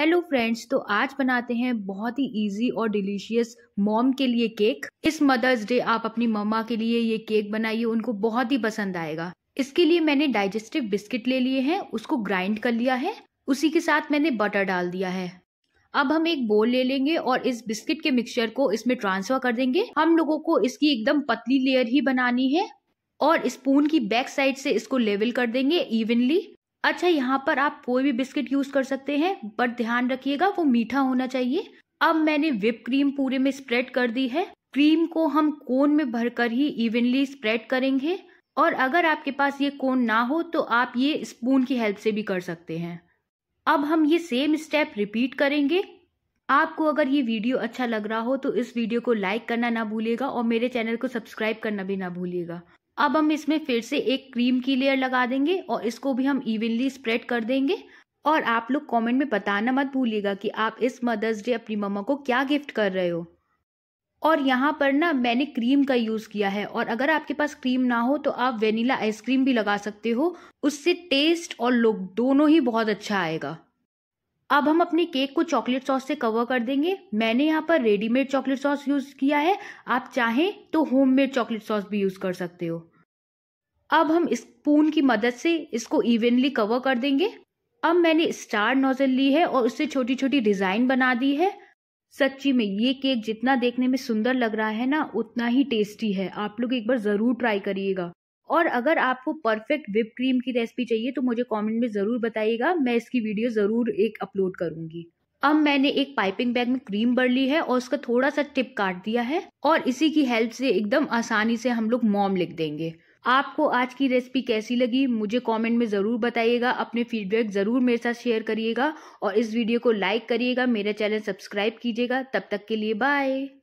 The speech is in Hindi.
हेलो फ्रेंड्स तो आज बनाते हैं बहुत ही इजी और डिलीशियस मॉम के लिए केक इस मदर्स डे आप अपनी मम्मा के लिए ये केक बनाइए उनको बहुत ही पसंद आएगा इसके लिए मैंने डाइजेस्टिव बिस्किट ले लिए हैं उसको ग्राइंड कर लिया है उसी के साथ मैंने बटर डाल दिया है अब हम एक बोल ले लेंगे और इस बिस्किट के मिक्सचर को इसमें ट्रांसफर कर देंगे हम लोगों को इसकी एकदम पतली लेयर ही बनानी है और स्पून की बैक साइड से इसको लेवल कर देंगे इवनली अच्छा यहाँ पर आप कोई भी बिस्किट यूज कर सकते हैं बट ध्यान रखिएगा वो मीठा होना चाहिए अब मैंने विप क्रीम पूरे में स्प्रेड कर दी है क्रीम को हम कोन में भरकर ही इवनली स्प्रेड करेंगे और अगर आपके पास ये कोन ना हो तो आप ये स्पून की हेल्प से भी कर सकते हैं अब हम ये सेम स्टेप रिपीट करेंगे आपको अगर ये वीडियो अच्छा लग रहा हो तो इस वीडियो को लाइक करना ना भूलिएगा और मेरे चैनल को सब्सक्राइब करना भी ना भूलिएगा अब हम इसमें फिर से एक क्रीम की लेयर लगा देंगे और इसको भी हम इवनली स्प्रेड कर देंगे और आप लोग कमेंट में बताना मत भूलिएगा कि आप इस मदर्स डे अपनी मम्मा को क्या गिफ्ट कर रहे हो और यहाँ पर ना मैंने क्रीम का यूज़ किया है और अगर आपके पास क्रीम ना हो तो आप वेनिला आइसक्रीम भी लगा सकते हो उससे टेस्ट और लुक दोनों ही बहुत अच्छा आएगा अब हम अपने केक को चॉकलेट सॉस से कवर कर देंगे मैंने यहाँ पर रेडीमेड चॉकलेट सॉस यूज़ किया है आप चाहें तो होममेड चॉकलेट सॉस भी यूज़ कर सकते हो अब हम स्पून की मदद से इसको इवनली कवर कर देंगे अब मैंने स्टार नोजल ली है और उससे छोटी छोटी डिज़ाइन बना दी है सच्ची में ये केक जितना देखने में सुंदर लग रहा है ना उतना ही टेस्टी है आप लोग एक बार ज़रूर ट्राई करिएगा और अगर आपको परफेक्ट विप क्रीम की रेसिपी चाहिए तो मुझे कमेंट में ज़रूर बताइएगा मैं इसकी वीडियो ज़रूर एक अपलोड करूंगी अब मैंने एक पाइपिंग बैग में क्रीम भर ली है और उसका थोड़ा सा टिप काट दिया है और इसी की हेल्प से एकदम आसानी से हम लोग मॉम लिख देंगे आपको आज की रेसिपी कैसी लगी मुझे कमेंट में ज़रूर बताइएगा अपने फीडबैक ज़रूर मेरे साथ शेयर करिएगा और इस वीडियो को लाइक करिएगा मेरा चैनल सब्सक्राइब कीजिएगा तब तक के लिए बाय